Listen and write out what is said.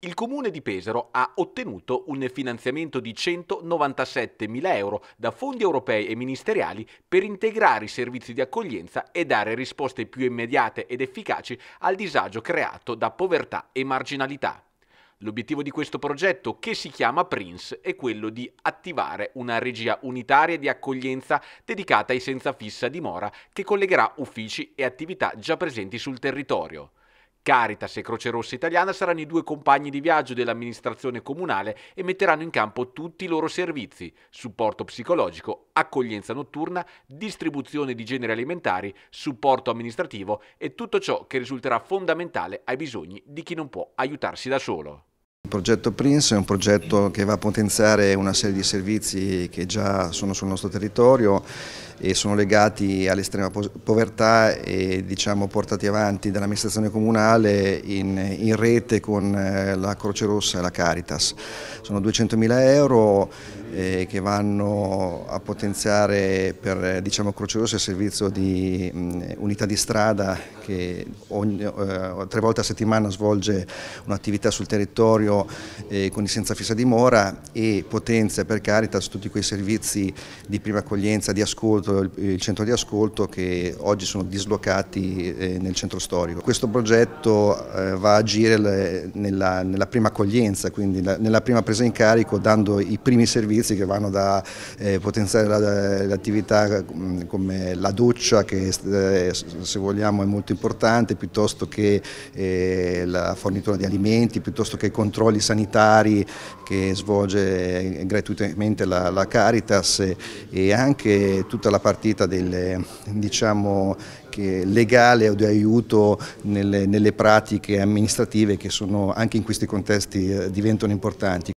Il comune di Pesaro ha ottenuto un finanziamento di 197.000 euro da fondi europei e ministeriali per integrare i servizi di accoglienza e dare risposte più immediate ed efficaci al disagio creato da povertà e marginalità. L'obiettivo di questo progetto, che si chiama Prince, è quello di attivare una regia unitaria di accoglienza dedicata ai senza fissa dimora che collegherà uffici e attività già presenti sul territorio. Caritas e Croce Rossa Italiana saranno i due compagni di viaggio dell'amministrazione comunale e metteranno in campo tutti i loro servizi, supporto psicologico, accoglienza notturna, distribuzione di generi alimentari, supporto amministrativo e tutto ciò che risulterà fondamentale ai bisogni di chi non può aiutarsi da solo. Il progetto Prince è un progetto che va a potenziare una serie di servizi che già sono sul nostro territorio e sono legati all'estrema povertà e diciamo, portati avanti dall'amministrazione comunale in, in, rete con eh, la Croce Rossa e la Caritas. Sono 200.000 euro eh, che vanno a potenziare per eh, diciamo, Croce Rossa il servizio di mh, mm, unità di strada che ogni, eh, tre volte a settimana svolge un'attività sul territorio eh, con i senza fissa dimora e potenzia per Caritas tutti quei servizi di prima accoglienza, di ascolto, il, il centro di ascolto che oggi sono dislocati eh, nel centro storico. Questo progetto eh, va a agire le, nella, nella prima accoglienza, quindi la, nella prima presa in carico dando i primi servizi servizi che vanno da eh, potenziare eh, l'attività eh, come la doccia che eh, se vogliamo è molto importante piuttosto che eh, la fornitura di alimenti, piuttosto che i controlli sanitari che svolge gratuitamente la, la Caritas e anche tutta la partita del, diciamo, legale o di aiuto nelle, nelle pratiche amministrative che sono anche in questi contesti diventano importanti.